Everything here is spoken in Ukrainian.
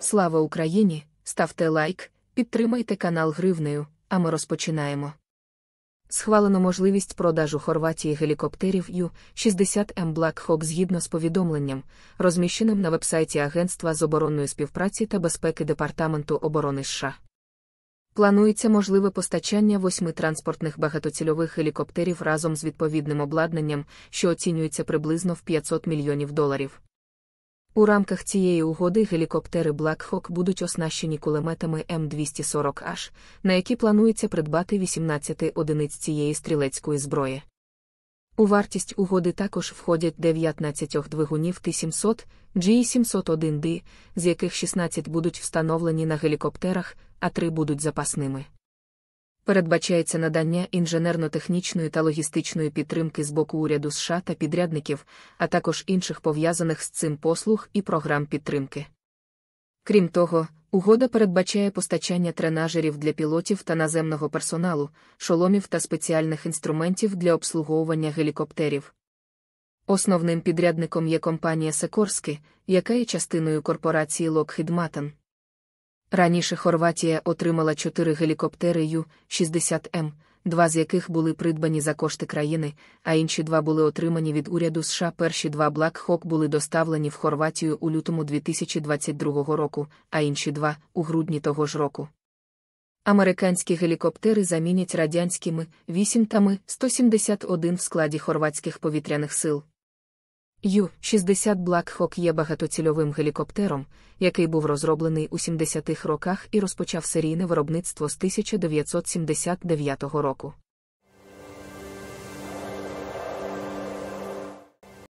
Слава Україні! Ставте лайк, підтримайте канал Гривнею, а ми розпочинаємо. Схвалено можливість продажу Хорватії гелікоптерів Ю-60 М Black Hawk згідно з повідомленням, розміщеним на вебсайті Агентства з оборонної співпраці та безпеки Департаменту оборони США. Планується можливе постачання восьми транспортних багатоцільових гелікоптерів разом з відповідним обладнанням, що оцінюється приблизно в 500 мільйонів доларів. У рамках цієї угоди гелікоптери Black Hawk будуть оснащені кулеметами М240H, на які планується придбати 18 одиниць цієї стрілецької зброї. У вартість угоди також входять 19 двигунів Т700, G701D, з яких 16 будуть встановлені на гелікоптерах, а 3 будуть запасними. Передбачається надання інженерно-технічної та логістичної підтримки з боку уряду США та підрядників, а також інших пов'язаних з цим послуг і програм підтримки. Крім того, угода передбачає постачання тренажерів для пілотів та наземного персоналу, шоломів та спеціальних інструментів для обслуговування гелікоптерів. Основним підрядником є компанія Секорськи, яка є частиною корпорації Lockheed Martin. Раніше Хорватія отримала 4 гелікоптери Ю-60М, два з яких були придбані за кошти країни, а інші два були отримані від уряду США. Перші два Black Hawk були доставлені в Хорватію у лютому 2022 року, а інші два у грудні того ж року. Американські гелікоптери замінять радянськими вісімтами 171 в складі хорватських повітряних сил. Ю-60 Black Hawk є багатоцільовим гелікоптером, який був розроблений у 70-х роках і розпочав серійне виробництво з 1979 року.